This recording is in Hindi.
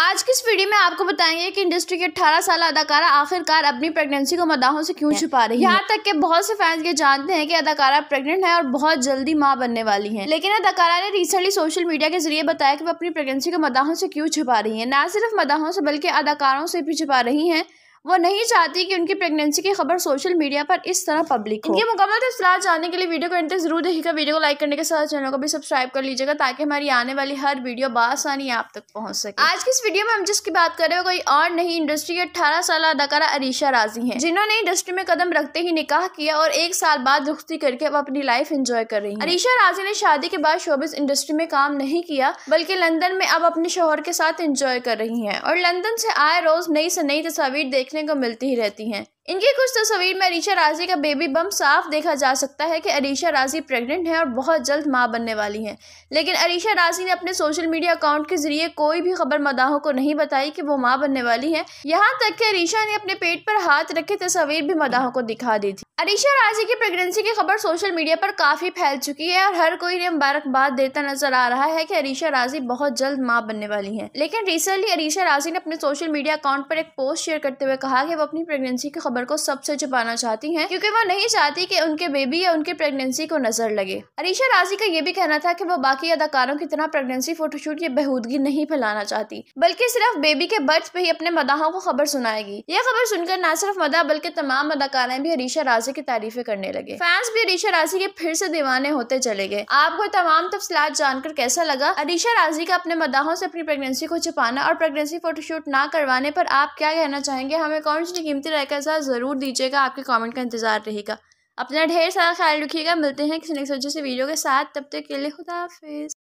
आज की इस वीडियो में आपको बताएंगे कि इंडस्ट्री के 18 साल अदाकारा आखिरकार अपनी प्रेगनेंसी को मदाहों से क्यों छुपा रही है यहाँ तक कि बहुत से फैंस ये जानते हैं कि अदाकारा प्रेग्नेंट है और बहुत जल्दी माँ बनने वाली है लेकिन अदाकारा ने रिसेंटली सोशल मीडिया के जरिए बताया कि वो अपनी प्रेगनेंसी को मदाहों से क्यों छुपा रही है न सिर्फ मदाहों से बल्कि अदाकारों से भी छुपा रही है वो नहीं चाहती कि उनकी प्रेगनेंसी की खबर सोशल मीडिया पर इस तरह पब्लिक हो। मुकम्मल तफसलात जानने के लिए वीडियो को एंड तक जरूर देखिएगा वीडियो को लाइक करने के साथ चैनल को भी सब्सक्राइब कर लीजिएगा ताकि हमारी आने वाली हर वीडियो बासानी आप तक पहुंच सके आज की इस वीडियो में हम जिसकी बात कर रहे हो कोई और नहीं इंडस्ट्री की अठारह साल अदाकारा अरीशा राजी है जिन्होंने इंडस्ट्री में कदम रखते ही निकाह किया और एक साल बाद रुख्ती करके अब अपनी लाइफ इंजॉय कर रही है अरीशा राजी ने शादी के बाद शोबिस इंडस्ट्री में काम नहीं किया बल्कि लंदन में अब अपने शोहर के साथ इंजॉय कर रही है और लंदन से आए रोज नई से नई तस्वीर देख देखने को मिलती ही रहती हैं इनकी कुछ तस्वीर तो में अरीशा राजी का बेबी बम साफ देखा जा सकता है कि अरीशा राजी प्रेग्नेंट है और बहुत जल्द मां बनने वाली हैं लेकिन अरीशा राजी ने अपने सोशल मीडिया अकाउंट के जरिए कोई भी खबर मदाहों को नहीं बताई कि वो मां बनने वाली हैं यहां तक कि अरीशा ने अपने पेट पर हाथ रखे तस्वीर तो भी मदाहों को दिखा दी थी अरीशा राजी की प्रेगनेंसी की खबर सोशल मीडिया पर काफ़ी फैल चुकी है और हर कोई इन्हें मुबारकबाद देता नजर आ रहा है कि अरीशा राजी बहुत जल्द माँ बनने वाली हैं लेकिन रिसेंटली अरीशा राजी ने अपने सोशल मीडिया अकाउंट पर एक पोस्ट शेयर करते हुए कहा कि वो अपनी प्रेगनेंसी की खबर खबर को सबसे छुपाना चाहती हैं क्योंकि वो नहीं चाहती कि उनके बेबी या उनकी प्रेगनेंसी को नजर लगे अरीशा राजी का ये भी कहना था कि वो बाकी अदाकारों की तरह प्रेगनेंसी फोटोशूट या बेहूदगी नहीं फैलाना चाहती बल्कि सिर्फ बेबी के बर्थ पे ही अपने मदाहों को खबर सुनाएगी यह खबर सुनकर न सिर्फ मदा बल्कि तमाम अदाकाराएं भी अरीशा राजी की तारीफें करने लगे फैंस भी अरीशा राजी के फिर से दीवाने होते चले गए आपको तमाम तफसलात जानकर कैसा लगा अरीशा राजी का अपने मदाहों से अपनी प्रेगनेंसी को छुपाना और प्रेगनेंसी फोटोशूट ना करवाने पर आप क्या कहना चाहेंगे हमें कौन सी कीमती रहकर साथ ज़रूर दीजिएगा आपके कमेंट का इंतज़ार रहेगा अपना ढेर सारा ख्याल रखिएगा मिलते हैं किसी नेक्स्ट वजह से वीडियो के साथ तब तक के लिए खुदा हाफिज़